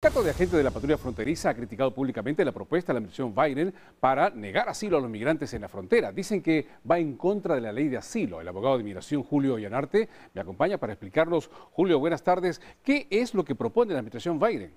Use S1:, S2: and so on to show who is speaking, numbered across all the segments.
S1: El de agentes de la patrulla fronteriza ha criticado públicamente la propuesta de la administración Biden para negar asilo a los migrantes en la frontera. Dicen que va en contra de la ley de asilo. El abogado de inmigración Julio Llanarte me acompaña para explicarnos. Julio, buenas tardes. ¿Qué es lo que propone la administración Biden?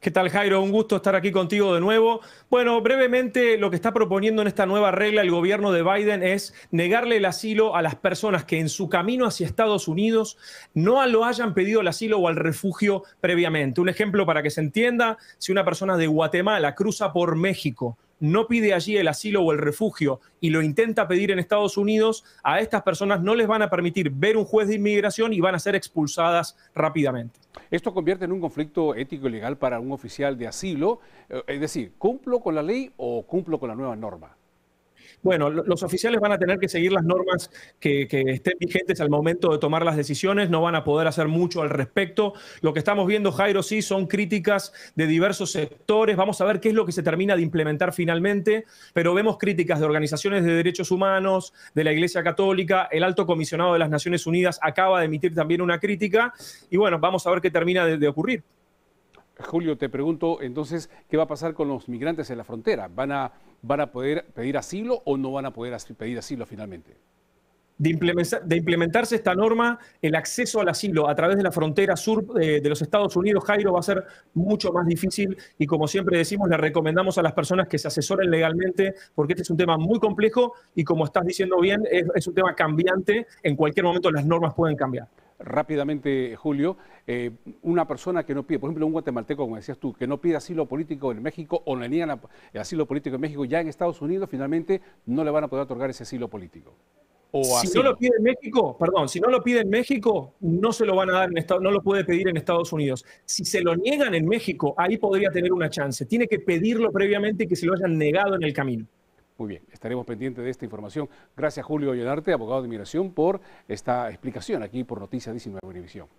S2: ¿Qué tal Jairo? Un gusto estar aquí contigo de nuevo. Bueno, brevemente lo que está proponiendo en esta nueva regla el gobierno de Biden es negarle el asilo a las personas que en su camino hacia Estados Unidos no lo hayan pedido el asilo o al refugio previamente. Un ejemplo para que se entienda, si una persona de Guatemala cruza por México no pide allí el asilo o el refugio y lo intenta pedir en Estados Unidos, a estas personas no les van a permitir
S1: ver un juez de inmigración y van a ser expulsadas rápidamente. Esto convierte en un conflicto ético y legal para un oficial de asilo, eh, es decir, ¿cumplo con la ley o cumplo con la nueva norma?
S2: Bueno, los oficiales van a tener que seguir las normas que, estén vigentes al momento de tomar las decisiones, no van a poder hacer mucho al respecto. Lo que estamos viendo, Jairo, sí, son críticas de diversos sectores. Vamos a ver qué es lo que se termina de implementar finalmente, pero vemos críticas de organizaciones de derechos humanos, de la Iglesia Católica, el alto comisionado de las Naciones Unidas acaba de emitir también una crítica y bueno, vamos a ver qué termina de ocurrir.
S1: Julio, te pregunto entonces, ¿qué va a pasar con los migrantes en la frontera? ¿Van a van a poder pedir asilo o no van a poder pedir asilo finalmente? De,
S2: implementarse esta norma, el acceso al asilo a través de la frontera sur de, los Estados Unidos, Jairo, va a ser mucho más difícil y como siempre decimos, le recomendamos a las personas que se asesoren legalmente porque este es un tema muy complejo y como estás diciendo bien, es un tema cambiante, en cualquier momento las normas pueden cambiar
S1: rápidamente, Julio, eh, una persona que no pide, por ejemplo, un guatemalteco, como decías tú, que no pide asilo político en México o le niegan asilo político en México, ya en Estados Unidos finalmente no le van a poder otorgar ese asilo político. si no lo
S2: pide en México, perdón, si no lo pide en México, no se lo van a dar en no lo puede pedir en Estados Unidos. Si se lo niegan en México, ahí podría tener una chance. Tiene que pedirlo previamente y que se lo hayan negado en el camino.
S1: Muy bien, estaremos pendientes de esta información. Gracias Julio Llenarte, abogado de Migración, por esta explicación aquí por Noticias 19 Univisión.